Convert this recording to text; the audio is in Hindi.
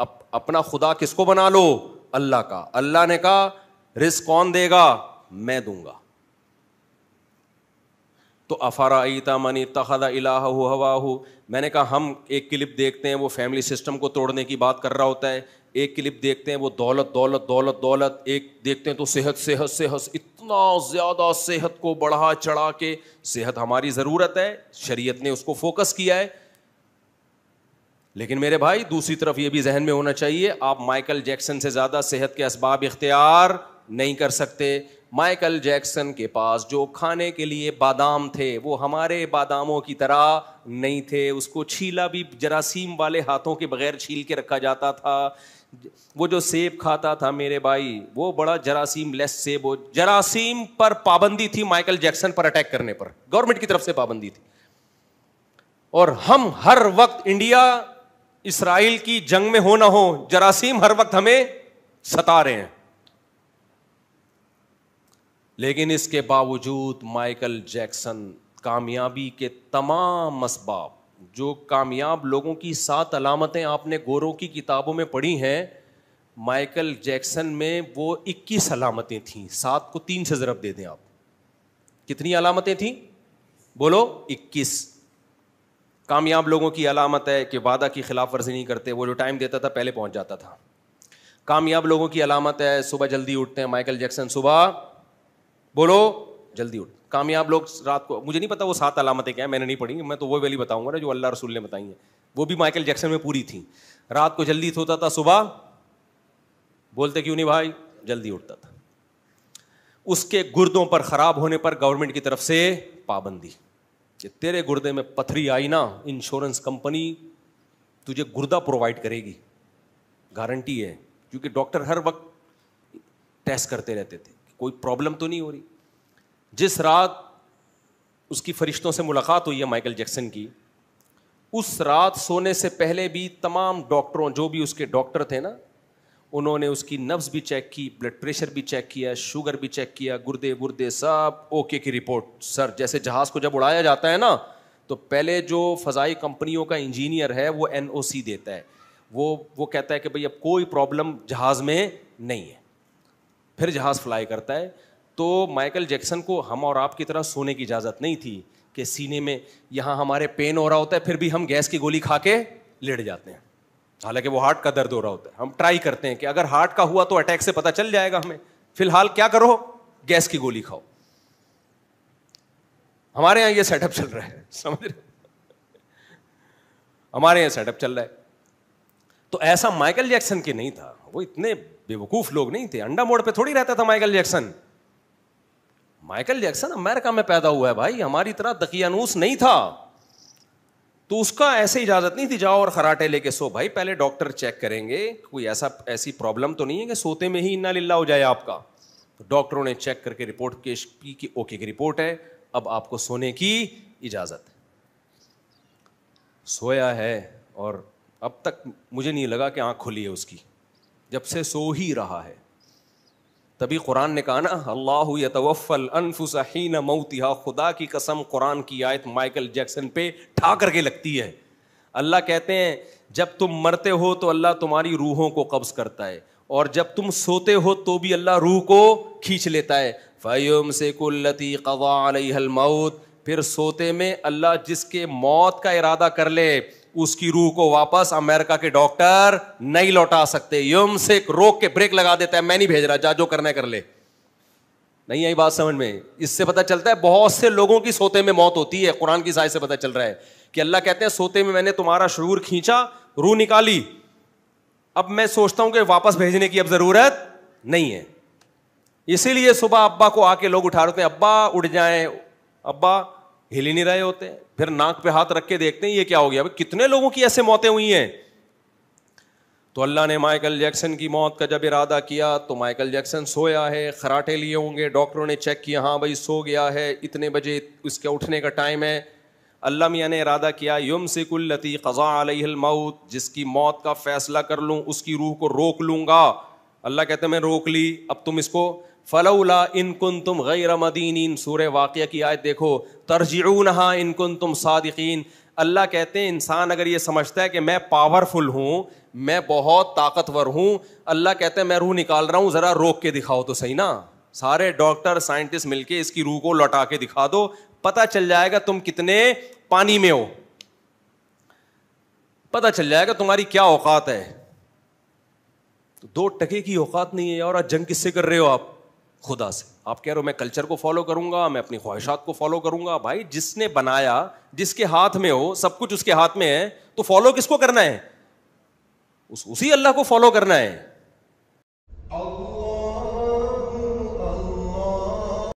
अप, अपना खुदा किसको बना लो अल्लाह का अल्लाह ने कहा रिस्क कौन देगा मैं दूंगा तो अफारा ईता मनी तखदा इलाह हवा हो मैंने कहा हम एक क्लिप देखते हैं वो फैमिली सिस्टम को तोड़ने की बात कर रहा होता है एक क्लिप देखते हैं वो दौलत दौलत दौलत दौलत एक देखते हैं तो सेहत सेहत सेहत इतना ज़्यादा सेहत को बढ़ा चढ़ा के सेहत हमारी ज़रूरत है शरीयत ने उसको फोकस किया है लेकिन मेरे भाई दूसरी तरफ यह भी जहन में होना चाहिए आप माइकल जैक्सन से ज़्यादा सेहत के इसबाब इख्तियार नहीं कर सकते माइकल जैक्सन के पास जो खाने के लिए बादाम थे वो हमारे बादामों की तरह नहीं थे उसको छीला भी जरासीम वाले हाथों के बगैर छील के रखा जाता था वो जो सेब खाता था मेरे भाई वो बड़ा जरासीम लेस सेब हो जरासीम पर पाबंदी थी माइकल जैक्सन पर अटैक करने पर गवर्नमेंट की तरफ से पाबंदी थी और हम हर वक्त इंडिया इसराइल की जंग में हो ना हो जरासीम हर वक्त हमें सता रहे हैं लेकिन इसके बावजूद माइकल जैक्सन कामयाबी के तमाम इसबाब जो कामयाब लोगों की सात अलामतें आपने गोरों की किताबों में पढ़ी हैं माइकल जैक्सन में वो 21 अलामतें थीं सात को तीन से ज़रब दे दें आप कितनी अलामतें थीं बोलो 21 कामयाब लोगों की अलामत है कि वादा की खिलाफ वर्जी नहीं करते वो जो टाइम देता था पहले पहुंच जाता था कामयाब लोगों की अलामत है सुबह जल्दी उठते हैं माइकल जैक्सन सुबह बोलो जल्दी उठ कामयाब लोग रात को मुझे नहीं पता वो सात अलामतें क्या है मैंने नहीं पढ़ी मैं तो वो वाली बताऊंगा ना जो अल्लाह रसूल ने बताई हैं वो भी माइकल जैक्सन में पूरी थी रात को जल्दी सोता था सुबह बोलते क्यों नहीं भाई जल्दी उठता था उसके गुर्दों पर ख़राब होने पर गवर्नमेंट की तरफ से पाबंदी कि तेरे गुर्दे में पथरी आई ना इंश्योरेंस कंपनी तुझे गुर्दा प्रोवाइड करेगी गारंटी है क्योंकि डॉक्टर हर वक्त टेस्ट करते रहते थे कोई प्रॉब्लम तो नहीं हो रही जिस रात उसकी फरिश्तों से मुलाकात हुई है माइकल जैक्सन की उस रात सोने से पहले भी तमाम डॉक्टरों जो भी उसके डॉक्टर थे ना उन्होंने उसकी नब्स भी चेक की ब्लड प्रेशर भी चेक किया शुगर भी चेक किया गुर्दे बुर्दे सब ओके की रिपोर्ट सर जैसे जहाज़ को जब उड़ाया जाता है ना तो पहले जो फ़जाई कंपनियों का इंजीनियर है वो एन देता है वो वो कहता है कि भाई अब कोई प्रॉब्लम जहाज़ में नहीं है फिर जहाज़ फ्लाई करता है तो माइकल जैक्सन को हम और आपकी तरह सोने की इजाज़त नहीं थी कि सीने में यहाँ हमारे पेन हो रहा होता है फिर भी हम गैस की गोली खा के लेट जाते हैं हालांकि वो हार्ट का दर्द हो रहा होता है हम ट्राई करते हैं कि अगर हार्ट का हुआ तो अटैक से पता चल जाएगा हमें फिलहाल क्या करो गैस की गोली खाओ हमारे यहां ये सेटअप चल रहा है समझ रहे हमारे यहां सेटअप चल रहा है तो ऐसा माइकल जैक्सन के नहीं था वो इतने बेवकूफ लोग नहीं थे अंडा मोड़ पे थोड़ी रहता था Michael Jackson Michael Jackson America में पैदा हुआ है भाई हमारी तरह दकियानूस नहीं था तो उसका ऐसे इजाजत नहीं थी जाओ और खराटे लेके सो भाई पहले डॉक्टर चेक करेंगे कोई ऐसा ऐसी प्रॉब्लम तो नहीं है कि सोते में ही इन्ना लीला हो जाए आपका तो डॉक्टरों ने चेक करके रिपोर्ट पेश की कि ओके की रिपोर्ट है अब आपको सोने की इजाज़त है सोया है और अब तक मुझे नहीं लगा कि आंख खुली है उसकी जब से सो ही रहा है तभी कुरान ने कहा ना अल्लाह यतवफ़ल अनफुसहीन मऊतिहा खुदा की कसम कुरान की आयत माइकल जैक्सन पे ठा करके लगती है अल्लाह कहते हैं जब तुम मरते हो तो अल्लाह तुम्हारी रूहों को कब्ज़ करता है और जब तुम सोते हो तो भी अल्लाह रूह को खींच लेता है फ़यम से कुल्लती कवा मऊत फिर सोते में अल्लाह जिसके मौत का इरादा कर ले उसकी रूह को वापस अमेरिका के डॉक्टर नहीं लौटा सकते यम से रोक के ब्रेक लगा देता है मैं नहीं भेज रहा जा जो करना कर ले नहीं आई बात समझ में इससे पता चलता है बहुत से लोगों की सोते में मौत होती है कुरान की साय से पता चल रहा है कि अल्लाह कहते हैं सोते में मैंने तुम्हारा शरूर खींचा रूह निकाली अब मैं सोचता हूं कि वापस भेजने की अब जरूरत नहीं है इसीलिए सुबह अब्बा को आके लोग उठा रहे थे अब्बा उठ जाए अब्बा हिल ही नहीं रहे होते फिर नाक पे हाथ रख के देखते हैं ये क्या हो गया भाई कितने लोगों की ऐसे मौतें हुई हैं तो अल्लाह ने माइकल जैक्सन की मौत का जब इरादा किया तो माइकल जैक्सन सोया है खराटे लिए होंगे डॉक्टरों ने चेक किया हाँ भाई सो गया है इतने बजे उसके उठने का टाइम है अल्लाह मियाँ ने इरादा किया यम खजा क़ज़ा मऊत जिसकी मौत का फ़ैसला कर लूँ उसकी रूह को रोक लूँगा अल्लाह कहते मैं रोक ली अब तुम इसको फ़लौला इनकुन तुम गैर मदीन सूर वाक़ की आयत देखो तरजीऊ नहा इनकुन तुम सादिकीन अल्लाह कहते हैं इंसान अगर ये समझता है कि मैं पावरफुल हूँ मैं बहुत ताकतवर हूँ अल्लाह कहते हैं मैं रूह निकाल रहा हूँ ज़रा रोक के दिखाओ तो सही ना सारे डॉक्टर साइंटिस्ट मिलके इसकी रूह को लौटा के दिखा दो पता चल जाएगा तुम कितने पानी में हो पता चल जाएगा तुम्हारी क्या औकात है तो दो टके की औकात नहीं है और आज जंग किससे कर रहे हो आप खुदा से आप कह रहे हो मैं कल्चर को फॉलो करूंगा मैं अपनी ख्वाहिशात को फॉलो करूंगा भाई जिसने बनाया जिसके हाथ में हो सब कुछ उसके हाथ में है तो फॉलो किसको करना है उस उसी अल्लाह को फॉलो करना है